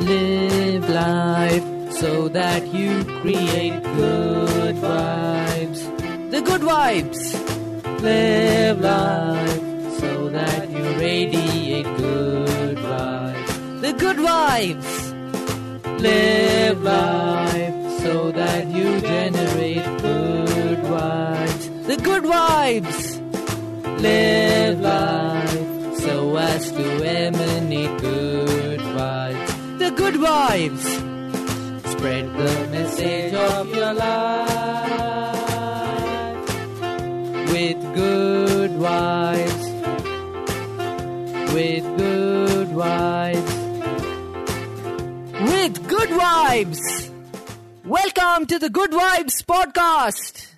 Live life so that you create good vibes. The good vibes. Live life so that you radiate good vibes. The good vibes. Live life so that you generate good vibes. The good vibes. Live life. vibes. Spread the message of your life with good vibes. With good vibes. With good vibes. Welcome to the Good Vibes podcast.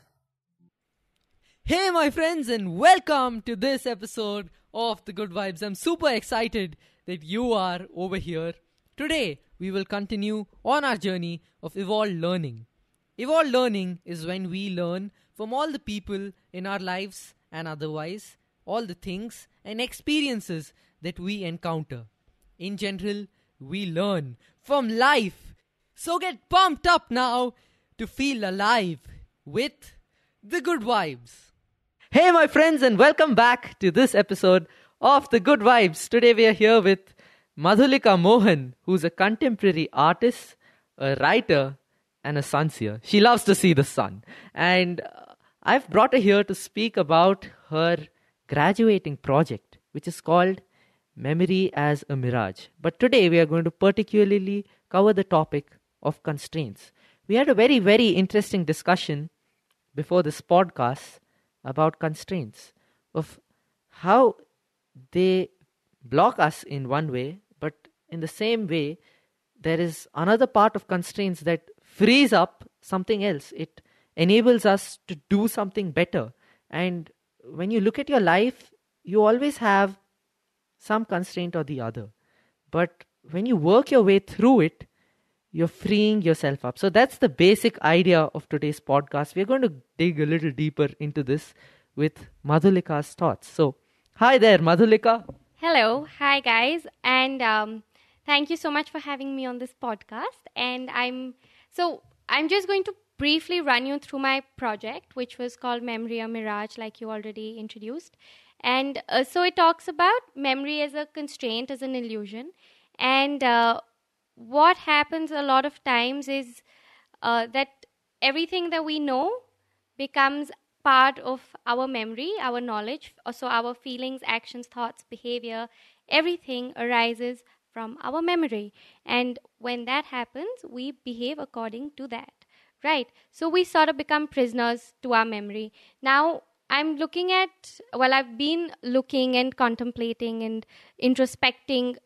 Hey, my friends, and welcome to this episode of the Good Vibes. I'm super excited that you are over here today we will continue on our journey of evolved learning. Evolved learning is when we learn from all the people in our lives and otherwise, all the things and experiences that we encounter. In general, we learn from life. So get pumped up now to feel alive with the good vibes. Hey, my friends, and welcome back to this episode of the good vibes. Today, we are here with Madhulika Mohan, who's a contemporary artist, a writer, and a sunseer. She loves to see the sun. And uh, I've brought her here to speak about her graduating project, which is called Memory as a Mirage. But today we are going to particularly cover the topic of constraints. We had a very, very interesting discussion before this podcast about constraints, of how they block us in one way in the same way, there is another part of constraints that frees up something else. It enables us to do something better. And when you look at your life, you always have some constraint or the other. But when you work your way through it, you're freeing yourself up. So that's the basic idea of today's podcast. We're going to dig a little deeper into this with Madhulika's thoughts. So, hi there, Madhulika. Hello. Hi, guys. And um, Thank you so much for having me on this podcast. And I'm so I'm just going to briefly run you through my project, which was called Memory a Mirage, like you already introduced. And uh, so it talks about memory as a constraint, as an illusion. And uh, what happens a lot of times is uh, that everything that we know becomes part of our memory, our knowledge. So our feelings, actions, thoughts, behavior, everything arises from our memory. And when that happens, we behave according to that. Right. So we sort of become prisoners to our memory. Now, I'm looking at, well, I've been looking and contemplating and introspecting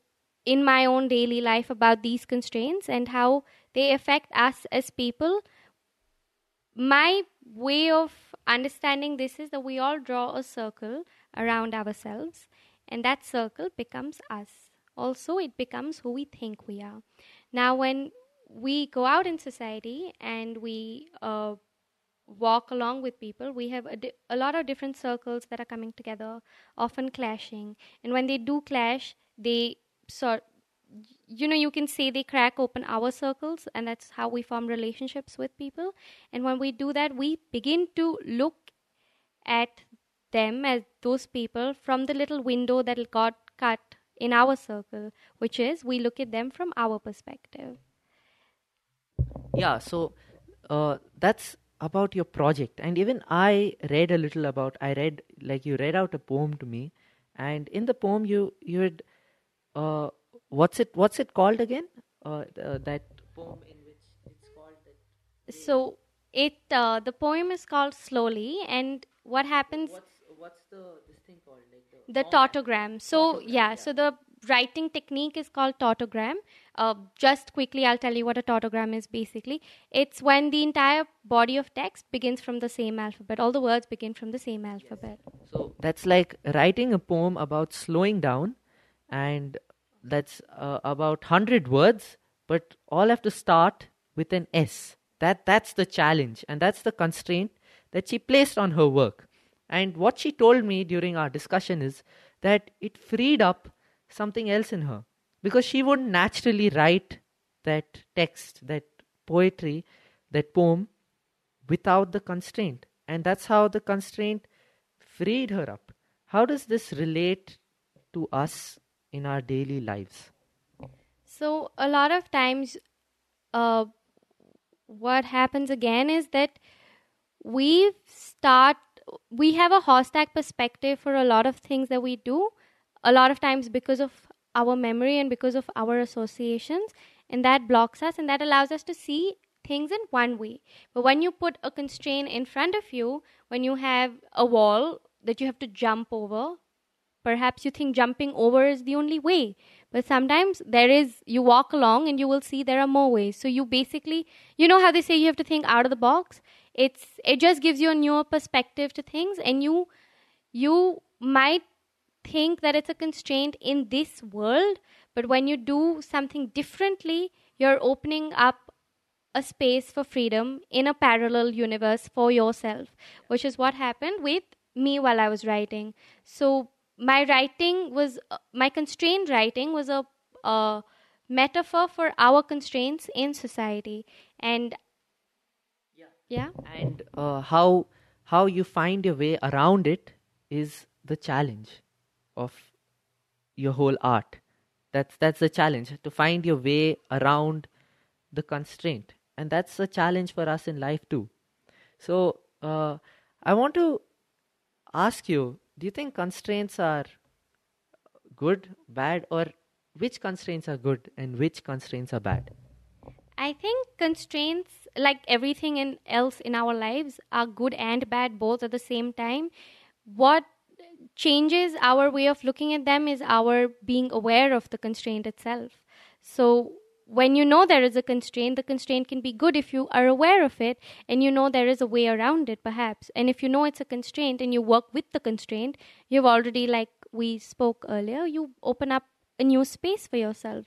in my own daily life about these constraints and how they affect us as people. My way of understanding this is that we all draw a circle around ourselves, and that circle becomes us also it becomes who we think we are. Now, when we go out in society and we uh, walk along with people, we have a, di- a lot of different circles that are coming together, often clashing. And when they do clash, they sort you know you can say they crack open our circles and that's how we form relationships with people and when we do that we begin to look at them as those people from the little window that got cut in our circle, which is we look at them from our perspective. Yeah, so uh, that's about your project. And even I read a little about, I read, like, you read out a poem to me. And in the poem, you, you had, uh, what's it, what's it called again? Uh, uh that poem in which it's called. so it, uh, the poem is called Slowly. And what happens. What's, what's the, this thing called? the tautogram. So tautogram, yeah, yeah, so the writing technique is called tautogram. Uh, just quickly, I'll tell you what a tautogram is. Basically, it's when the entire body of text begins from the same alphabet. All the words begin from the same alphabet. Yes. So that's like writing a poem about slowing down, and that's uh, about hundred words, but all have to start with an S. That that's the challenge, and that's the constraint that she placed on her work. And what she told me during our discussion is that it freed up something else in her because she would naturally write that text, that poetry, that poem without the constraint. And that's how the constraint freed her up. How does this relate to us in our daily lives? So, a lot of times, uh, what happens again is that we start we have a tag perspective for a lot of things that we do, a lot of times because of our memory and because of our associations. And that blocks us and that allows us to see things in one way. But when you put a constraint in front of you, when you have a wall that you have to jump over, perhaps you think jumping over is the only way. But sometimes there is, you walk along and you will see there are more ways. So you basically, you know how they say you have to think out of the box? it's it just gives you a newer perspective to things and you you might think that it's a constraint in this world but when you do something differently you're opening up a space for freedom in a parallel universe for yourself which is what happened with me while i was writing so my writing was uh, my constrained writing was a, a metaphor for our constraints in society and yeah and uh, how how you find your way around it is the challenge of your whole art that's that's the challenge to find your way around the constraint and that's a challenge for us in life too so uh, i want to ask you do you think constraints are good bad or which constraints are good and which constraints are bad i think constraints like everything in, else in our lives are good and bad both at the same time what changes our way of looking at them is our being aware of the constraint itself so when you know there is a constraint, the constraint can be good if you are aware of it and you know there is a way around it, perhaps. And if you know it's a constraint and you work with the constraint, you've already, like we spoke earlier, you open up a new space for yourself.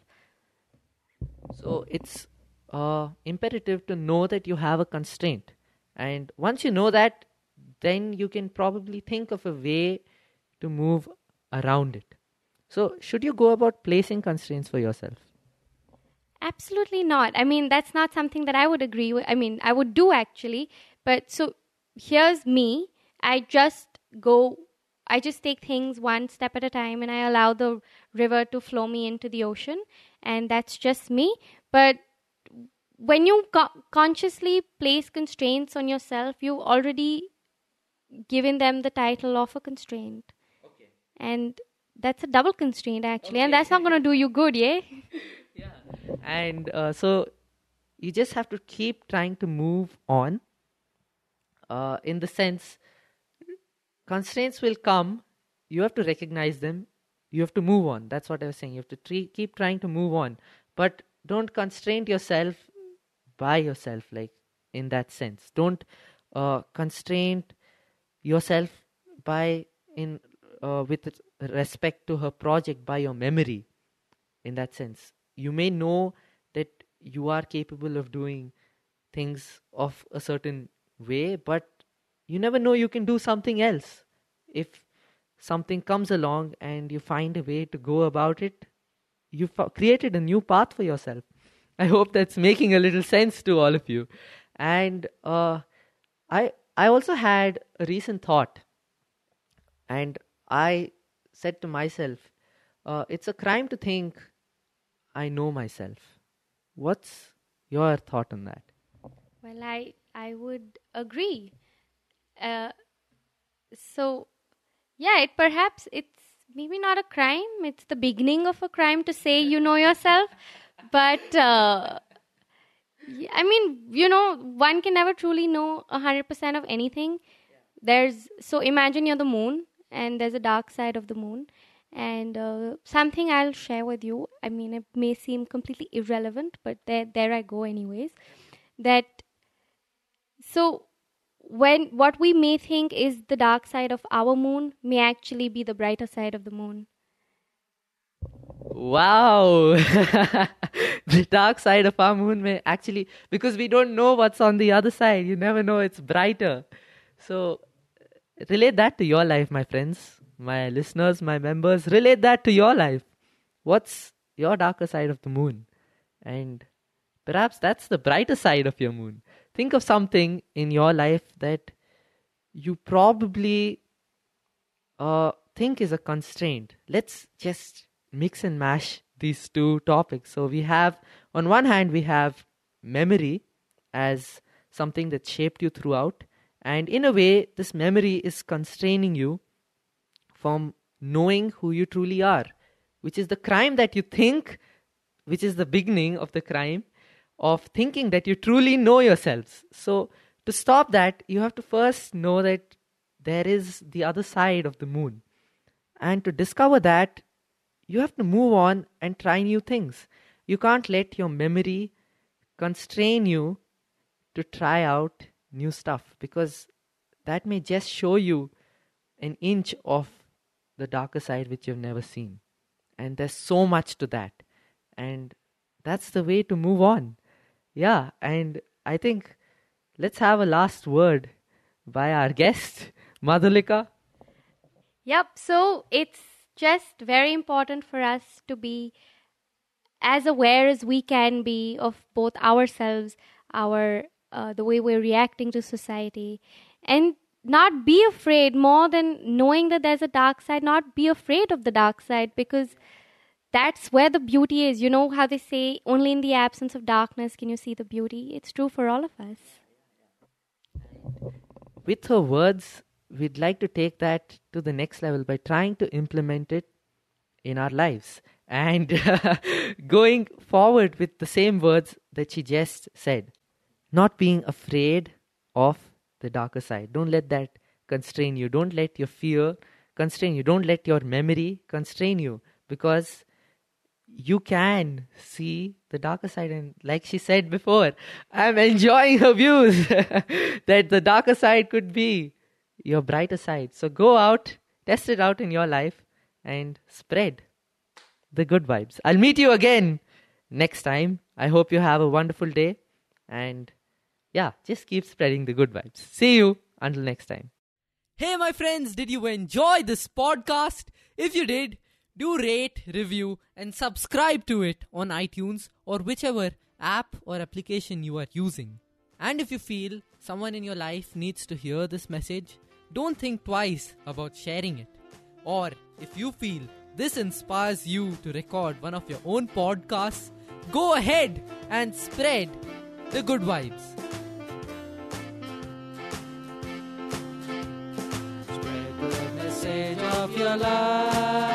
So it's uh, imperative to know that you have a constraint. And once you know that, then you can probably think of a way to move around it. So, should you go about placing constraints for yourself? Absolutely not. I mean, that's not something that I would agree with. I mean, I would do actually. But so here's me. I just go, I just take things one step at a time and I allow the river to flow me into the ocean. And that's just me. But when you co- consciously place constraints on yourself, you've already given them the title of a constraint. Okay. And that's a double constraint, actually. Okay. And that's not going to do you good, yeah? yeah. And uh, so you just have to keep trying to move on uh, in the sense constraints will come. You have to recognize them. You have to move on. That's what I was saying. You have to tre- keep trying to move on. But don't constrain yourself by yourself like in that sense don't uh, constrain yourself by in uh, with respect to her project by your memory in that sense you may know that you are capable of doing things of a certain way but you never know you can do something else if something comes along and you find a way to go about it you've created a new path for yourself I hope that's making a little sense to all of you. And uh, I I also had a recent thought, and I said to myself, uh, it's a crime to think I know myself. What's your thought on that? Well, I I would agree. Uh, so, yeah, it perhaps it's maybe not a crime. It's the beginning of a crime to say you know yourself, but uh, I mean, you know, one can never truly know 100% of anything. Yeah. There's so imagine you're the moon and there's a dark side of the moon and uh, something I'll share with you. I mean, it may seem completely irrelevant, but there there I go anyways. That so when what we may think is the dark side of our moon may actually be the brighter side of the moon. Wow. the dark side of our moon may actually, because we don't know what's on the other side, you never know, it's brighter. So, relate that to your life, my friends, my listeners, my members. Relate that to your life. What's your darker side of the moon? And perhaps that's the brighter side of your moon. Think of something in your life that you probably uh, think is a constraint. Let's just mix and mash these two topics. So we have, on one hand, we have memory as something that shaped you throughout. And in a way, this memory is constraining you from knowing who you truly are, which is the crime that you think, which is the beginning of the crime of thinking that you truly know yourselves. So to stop that, you have to first know that there is the other side of the moon. And to discover that, you have to move on and try new things. You can't let your memory constrain you to try out new stuff because that may just show you an inch of the darker side which you've never seen. And there's so much to that. And that's the way to move on. Yeah, and I think let's have a last word by our guest, Madhulika. Yep, so it's just very important for us to be as aware as we can be of both ourselves, our uh, the way we're reacting to society, and not be afraid more than knowing that there's a dark side. Not be afraid of the dark side because that's where the beauty is. You know how they say, only in the absence of darkness can you see the beauty. It's true for all of us. With her words, we'd like to take that to the next level by trying to implement it in our lives and going forward with the same words that she just said. Not being afraid of the darker side. Don't let that constrain you. Don't let your fear constrain you. Don't let your memory constrain you because you can see the darker side. And like she said before, I'm enjoying her views that the darker side could be your brighter side. So go out, test it out in your life, and spread the good vibes. I'll meet you again next time. I hope you have a wonderful day. And yeah, just keep spreading the good vibes. See you until next time. Hey, my friends, did you enjoy this podcast? If you did, do rate, review, and subscribe to it on iTunes or whichever app or application you are using. And if you feel someone in your life needs to hear this message, don't think twice about sharing it. Or if you feel this inspires you to record one of your own podcasts, go ahead and spread the good vibes. Spread the message of your life.